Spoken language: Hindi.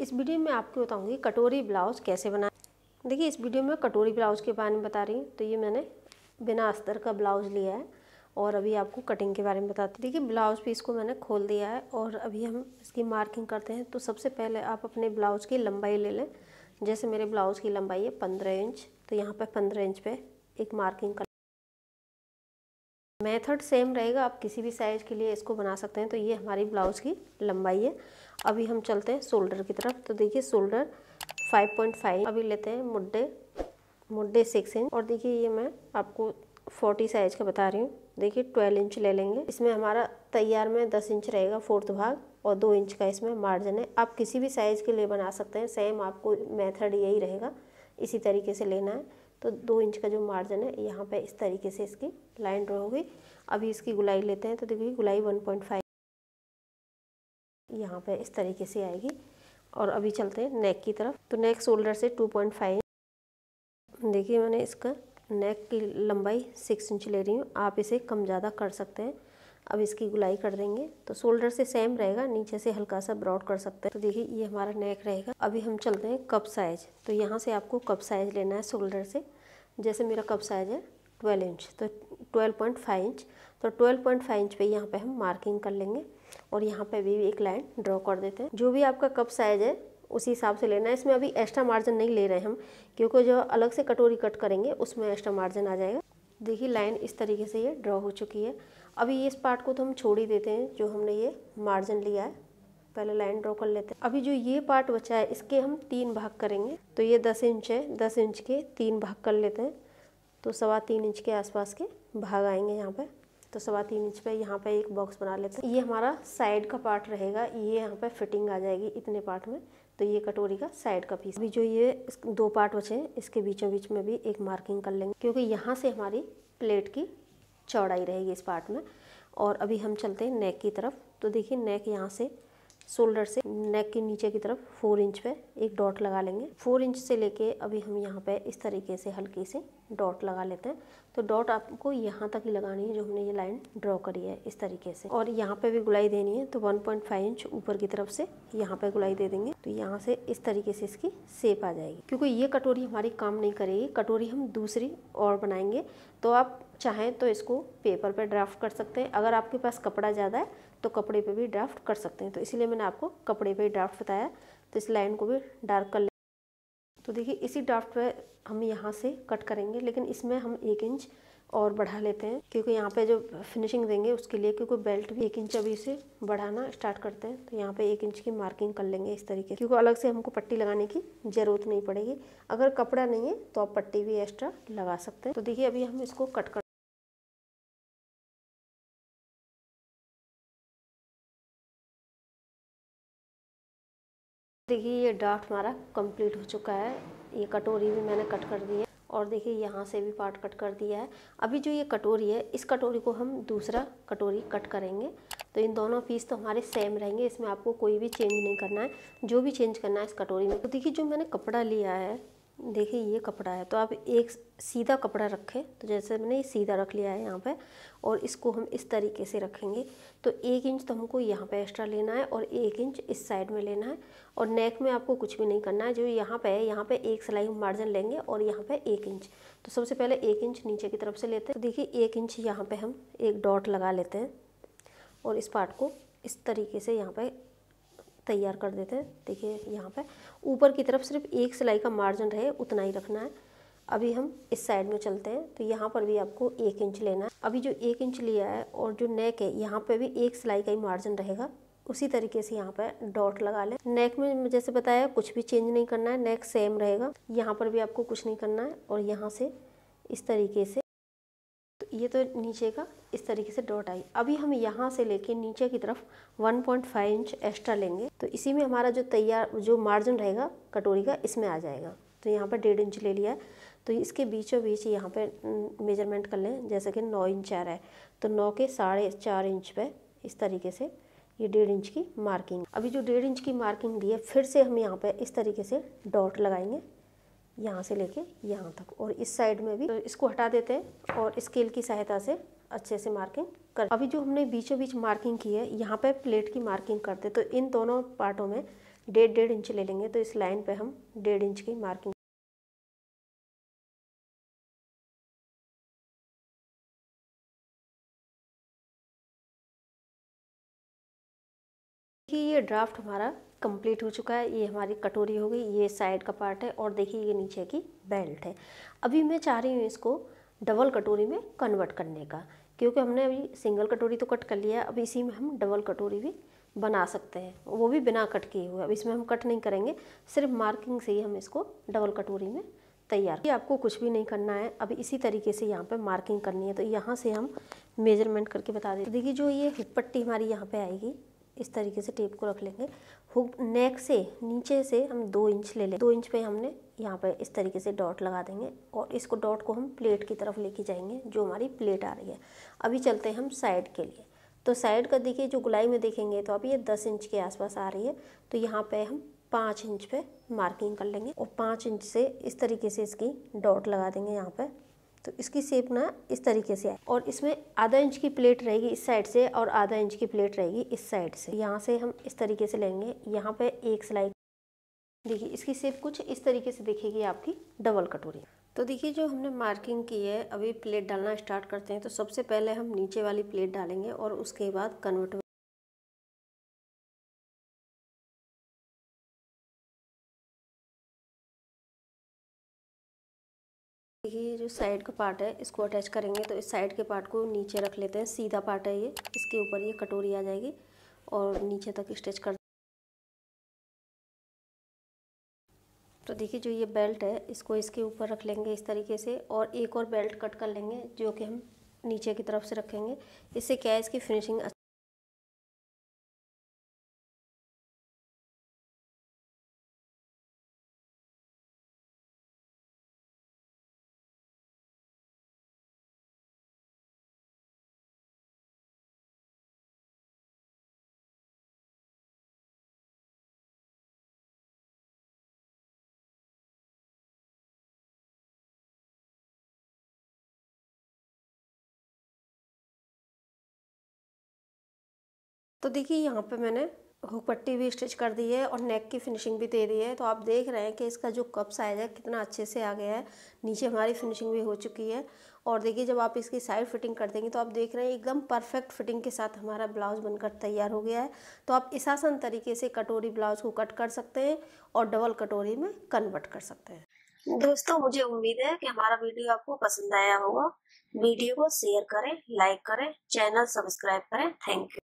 इस वीडियो में आपको बताऊंगी कटोरी ब्लाउज कैसे बना देखिए इस वीडियो में कटोरी ब्लाउज के बारे में बता रही हूँ तो ये मैंने बिना अस्तर का ब्लाउज लिया है और अभी आपको कटिंग के बारे में बताती देखिए ब्लाउज पीस को मैंने खोल दिया है और अभी हम इसकी मार्किंग करते हैं तो सबसे पहले आप अपने ब्लाउज की लंबाई ले लें जैसे मेरे ब्लाउज की लंबाई है पंद्रह इंच तो यहाँ पर पंद्रह इंच पे एक मार्किंग कर मेथड सेम रहेगा आप किसी भी साइज़ के लिए इसको बना सकते हैं तो ये हमारी ब्लाउज़ की लंबाई है अभी हम चलते हैं शोल्डर की तरफ तो देखिए शोल्डर 5.5 अभी लेते हैं मुड्डे मुड्डे सिक्स इंच और देखिए ये मैं आपको 40 साइज़ का बता रही हूँ देखिए 12 इंच ले लेंगे इसमें हमारा तैयार में 10 इंच रहेगा फोर्थ भाग और दो इंच का इसमें मार्जिन है आप किसी भी साइज़ के लिए बना सकते हैं सेम आपको मेथड यही रहेगा इसी तरीके से लेना है तो दो इंच का जो मार्जिन है यहाँ पे इस तरीके से इसकी लाइन ड्रॉ होगी अभी इसकी गुलाई लेते हैं तो देखिए गुलाई 1.5 यहाँ पे इस तरीके से आएगी और अभी चलते हैं नेक की तरफ तो नेक शोल्डर से 2.5 इंच देखिए मैंने इसका नेक की लंबाई सिक्स इंच ले रही हूँ आप इसे कम ज़्यादा कर सकते हैं अब इसकी गुलाई कर देंगे तो शोल्डर से सेम रहेगा नीचे से हल्का सा ब्रॉड कर सकते हैं तो देखिए ये हमारा नेक रहेगा अभी हम चलते हैं कप साइज तो यहाँ से आपको कप साइज लेना है शोल्डर से जैसे मेरा कप साइज है ट्वेल्व इंच तो ट्वेल्व पॉइंट फाइव इंच तो ट्वेल्व पॉइंट फाइव इंच पे यहाँ पे हम मार्किंग कर लेंगे और यहाँ पे भी एक लाइन ड्रॉ कर देते हैं जो भी आपका कप साइज है उसी हिसाब से लेना है इसमें अभी एक्स्ट्रा मार्जिन नहीं ले रहे हैं हम क्योंकि जो अलग से कटोरी कट करेंगे उसमें एक्स्ट्रा मार्जिन आ जाएगा देखिए लाइन इस तरीके से ये ड्रॉ हो चुकी है अभी इस पार्ट को तो हम छोड़ ही देते हैं जो हमने ये मार्जिन लिया है पहले लाइन ड्रॉ कर लेते हैं अभी जो ये पार्ट बचा है इसके हम तीन भाग करेंगे तो ये दस इंच है दस इंच के तीन भाग कर लेते हैं तो सवा तीन इंच के आसपास के भाग आएंगे यहाँ पर तो सवा तीन इंच पे यहाँ पे एक बॉक्स बना लेते हैं ये हमारा साइड का पार्ट रहेगा ये यहाँ पे फिटिंग आ जाएगी इतने पार्ट में तो ये कटोरी का साइड का पीस अभी जो ये दो पार्ट बचे हैं इसके बीचों बीच में भी एक मार्किंग कर लेंगे क्योंकि यहाँ से हमारी प्लेट की चौड़ाई रहेगी इस पार्ट में और अभी हम चलते हैं नेक की तरफ तो देखिए नेक यहाँ से शोल्डर से नेक के नीचे की तरफ फोर इंच पे एक डॉट लगा लेंगे फोर इंच से लेके अभी हम यहाँ पे इस तरीके से हल्की से डॉट लगा लेते हैं तो डॉट आपको यहाँ तक ही लगानी है जो हमने ये लाइन ड्रॉ करी है इस तरीके से और यहाँ पे भी गुलाई देनी है तो 1.5 इंच ऊपर की तरफ से यहाँ पे गुलाई दे देंगे तो यहाँ से इस तरीके से इसकी सेप आ जाएगी क्योंकि ये कटोरी हमारी काम नहीं करेगी कटोरी हम दूसरी और बनाएंगे तो आप चाहें तो इसको पेपर पर ड्राफ्ट कर सकते हैं अगर आपके पास कपड़ा ज़्यादा है तो कपड़े पे भी ड्राफ्ट कर सकते हैं तो इसीलिए मैंने आपको कपड़े पे ड्राफ्ट बताया तो इस लाइन को भी डार्क कर ले तो देखिए इसी ड्राफ्ट पे हम यहाँ से कट करेंगे लेकिन इसमें हम एक इंच और बढ़ा लेते हैं क्योंकि यहाँ पे जो फिनिशिंग देंगे उसके लिए क्योंकि बेल्ट भी एक इंच अभी से बढ़ाना स्टार्ट करते हैं तो यहाँ पे एक इंच की मार्किंग कर लेंगे इस तरीके क्योंकि अलग से हमको पट्टी लगाने की ज़रूरत नहीं पड़ेगी अगर कपड़ा नहीं है तो आप पट्टी भी एक्स्ट्रा लगा सकते हैं तो देखिए अभी हम इसको कट कर देखिए ये ड्राफ्ट हमारा कंप्लीट हो चुका है ये कटोरी भी मैंने कट कर दी है और देखिए यहाँ से भी पार्ट कट कर दिया है अभी जो ये कटोरी है इस कटोरी को हम दूसरा कटोरी कट करेंगे तो इन दोनों पीस तो हमारे सेम रहेंगे इसमें आपको कोई भी चेंज नहीं करना है जो भी चेंज करना है इस कटोरी में तो देखिए जो मैंने कपड़ा लिया है देखिए ये कपड़ा है तो आप एक सीधा कपड़ा रखें तो जैसे मैंने ये सीधा रख लिया है यहाँ पे और इसको हम इस तरीके से रखेंगे तो एक इंच तो हमको यहाँ पे एक्स्ट्रा लेना है और एक इंच इस साइड में लेना है और नेक में आपको कुछ भी नहीं करना है जो यहाँ पे है यहाँ पे एक सिलाई मार्जिन लेंगे और यहाँ पे एक इंच तो सबसे पहले एक इंच नीचे की तरफ से लेते हैं तो देखिए एक इंच यहाँ पर हम एक डॉट लगा लेते हैं और इस पार्ट को इस तरीके से यहाँ पर तैयार कर देते हैं देखिए यहाँ पे ऊपर की तरफ सिर्फ एक सिलाई का मार्जिन रहे उतना ही रखना है अभी हम इस साइड में चलते हैं तो यहाँ पर भी आपको एक इंच लेना है अभी जो एक इंच लिया है और जो नेक है यहाँ पे भी एक सिलाई का ही मार्जिन रहेगा उसी तरीके से यहाँ पर डॉट लगा लें नेक में जैसे बताया कुछ भी चेंज नहीं करना है नेक सेम रहेगा यहाँ पर भी आपको कुछ नहीं करना है और यहाँ से इस तरीके से ये तो नीचे का इस तरीके से डॉट आई अभी हम यहाँ से लेके नीचे की तरफ 1.5 इंच एक्स्ट्रा लेंगे तो इसी में हमारा जो तैयार जो मार्जिन रहेगा कटोरी का इसमें आ जाएगा तो यहाँ पर डेढ़ इंच ले लिया है तो इसके बीचों बीच यहाँ पर मेजरमेंट कर लें जैसे कि नौ इंच आ रहा है तो नौ के साढ़े चार इंच पर इस तरीके से ये डेढ़ इंच की मार्किंग अभी जो डेढ़ इंच की मार्किंग दी है फिर से हम यहाँ पर इस तरीके से डॉट लगाएंगे यहाँ से लेके यहाँ तक और इस साइड में भी तो इसको हटा देते हैं और स्केल की सहायता से अच्छे से मार्किंग कर अभी जो हमने बीचों बीच मार्किंग की है यहाँ पे प्लेट की मार्किंग करते तो इन दोनों पार्टों में डेढ़ डेढ़ इंच ले लेंगे तो इस लाइन पे हम डेढ़ इंच की मार्किंग देखिए ये ड्राफ्ट हमारा कंप्लीट हो चुका है ये हमारी कटोरी हो गई ये साइड का पार्ट है और देखिए ये नीचे की बेल्ट है अभी मैं चाह रही हूँ इसको डबल कटोरी में कन्वर्ट करने का क्योंकि हमने अभी सिंगल कटोरी तो कट कर लिया अब इसी में हम डबल कटोरी भी बना सकते हैं वो भी बिना कट किए हुए अब इसमें हम कट नहीं करेंगे सिर्फ मार्किंग से ही हम इसको डबल कटोरी में तैयार ये आपको कुछ भी नहीं करना है अब इसी तरीके से यहाँ पर मार्किंग करनी है तो यहाँ से हम मेजरमेंट करके बता दें देखिए जो ये हिप पट्टी हमारी यहाँ पर आएगी इस तरीके से टेप को रख लेंगे हुक नेक से नीचे से हम दो इंच ले लें दो इंच पे हमने यहाँ पे इस तरीके से डॉट लगा देंगे और इसको डॉट को हम प्लेट की तरफ लेके जाएंगे जो हमारी प्लेट आ रही है अभी चलते हैं हम साइड के लिए तो साइड का देखिए जो गुलाई में देखेंगे तो अभी ये दस इंच के आसपास आ रही है तो यहाँ पर हम पाँच इंच पर मार्किंग कर लेंगे और पाँच इंच से इस तरीके से इसकी डॉट लगा देंगे यहाँ पर तो इसकी शेप ना इस तरीके से आए और इसमें आधा इंच की प्लेट रहेगी इस साइड से और आधा इंच की प्लेट रहेगी इस साइड से यहाँ से हम इस तरीके से लेंगे यहाँ पे एक सिलाई देखिए इसकी शेप कुछ इस तरीके से दिखेगी आपकी डबल कटोरी तो देखिए जो हमने मार्किंग की है अभी प्लेट डालना स्टार्ट करते हैं तो सबसे पहले हम नीचे वाली प्लेट डालेंगे और उसके बाद कन्वर्ट ये जो साइड का पार्ट है इसको अटैच करेंगे तो इस साइड के पार्ट को नीचे रख लेते हैं सीधा पार्ट है ये इसके ऊपर ये कटोरी आ जाएगी और नीचे तक स्टिच कर तो देखिए जो ये बेल्ट है इसको इसके ऊपर रख लेंगे इस तरीके से और एक और बेल्ट कट कर लेंगे जो कि हम नीचे की तरफ से रखेंगे इससे क्या है इसकी फिनिशिंग तो देखिए यहाँ पे मैंने हुक पट्टी भी स्टिच कर दी है और नेक की फिनिशिंग भी दे दी है तो आप देख रहे हैं कि इसका जो कप साइज़ है कितना अच्छे से आ गया है नीचे हमारी फिनिशिंग भी हो चुकी है और देखिए जब आप इसकी साइड फिटिंग कर देंगे तो आप देख रहे हैं एकदम परफेक्ट फिटिंग के साथ हमारा ब्लाउज बनकर तैयार हो गया है तो आप इस आसान तरीके से कटोरी ब्लाउज को कट कर सकते हैं और डबल कटोरी में कन्वर्ट कर सकते हैं दोस्तों मुझे उम्मीद है कि हमारा वीडियो आपको पसंद आया होगा वीडियो को शेयर करें लाइक करें चैनल सब्सक्राइब करें थैंक यू